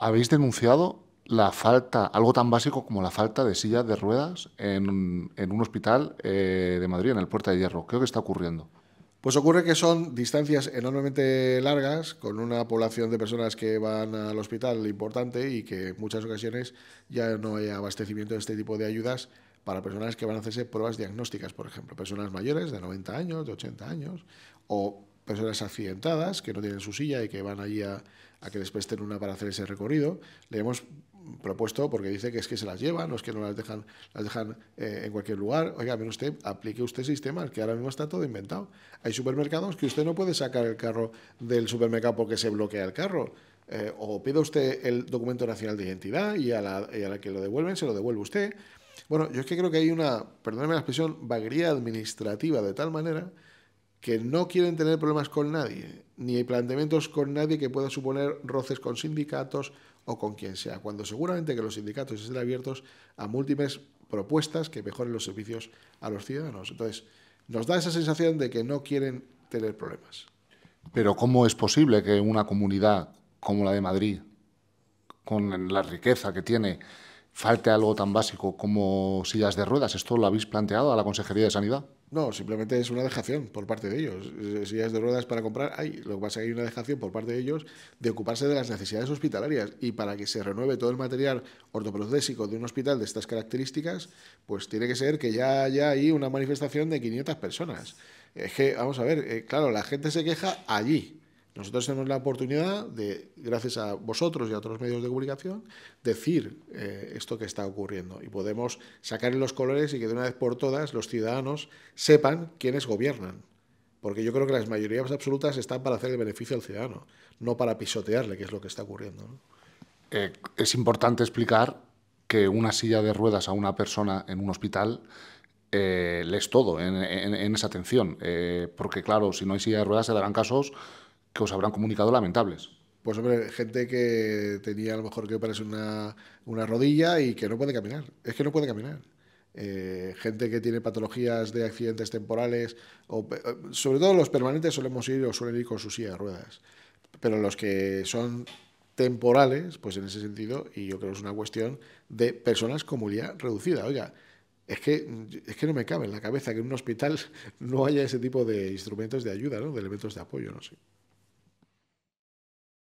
habéis denunciado la falta, algo tan básico como la falta de sillas de ruedas en, un hospital eh, de Madrid, en el Puerta de Hierro. ¿Qué es lo que está ocurriendo? Pues ocurre que son distancias enormemente largas, con una población de personas que van al hospital importante y que en muchas ocasiones ya no hay abastecimiento de este tipo de ayudas para personas que van a hacerse pruebas diagnósticas, por ejemplo, personas mayores de 90 años, de 80 años, o personas accidentadas que no tienen su silla y que van allí a, que les presten una para hacer ese recorrido. Le hemos propuesto porque dice que es que se las llevan, no es que no las dejan, las dejan eh, en cualquier lugar. Oiga, menos usted aplique usted sistemas que ahora mismo está todo inventado. Hay supermercados que usted no puede sacar el carro del supermercado porque se bloquea el carro. Eh, o pide usted el documento nacional de identidad y a, la, a la que lo devuelven se lo devuelve usted. Bueno, yo es que creo que hay una, perdóneme la expresión, vaguería administrativa de tal manera que no quieren tener problemas con nadie, ni hay planteamientos con nadie que pueda suponer roces con sindicatos o con quien sea, cuando seguramente que los sindicatos estén abiertos a múltiples propuestas que mejoren los servicios a los ciudadanos. Entonces, nos da esa sensación de que no quieren tener problemas. Pero ¿cómo es posible que una comunidad como la de Madrid, con la riqueza que tiene, falte algo tan básico como sillas de ruedas. ¿Esto lo habéis planteado a la Consejería de Sanidad? No, simplemente es una dejación por parte de ellos. Eh, sillas de ruedas para comprar hay, lo que pasa es que hay una dejación por parte de ellos de ocuparse de las necesidades hospitalarias y para que se renueve todo el material ortoprotésico de un hospital de estas características, pues tiene que ser que ya haya ahí una manifestación de 500 personas. Es que, vamos a ver, eh, claro, la gente se queja allí nosotros tenemos la oportunidad de, gracias a vosotros y a otros medios de comunicación, decir eh, esto que está ocurriendo y podemos sacar en los colores y que de una vez por todas los ciudadanos sepan quiénes gobiernan. Porque yo creo que las mayorías absolutas están para hacer el beneficio al ciudadano, no para pisotearle, que es lo que está ocurriendo. Eh, es importante explicar que una silla de ruedas a una persona en un hospital eh, le es todo en, esa atención. porque, claro, si no hay silla de ruedas, se darán casos que os habrán comunicado lamentables. Pues hombre, gente que tenía a lo mejor que operarse una, una rodilla y que no puede caminar. Es que no puede caminar. Eh, gente que tiene patologías de accidentes temporales, o, eh, sobre todo los permanentes solemos ir o suelen ir con sus silla de ruedas, pero los que son temporales, pues en ese sentido, y yo creo que es una cuestión de personas con movilidad reducida. Oiga, es que, es que no me cabe en la cabeza que en un hospital no haya ese tipo de instrumentos de ayuda, ¿no? de elementos de apoyo, no sé.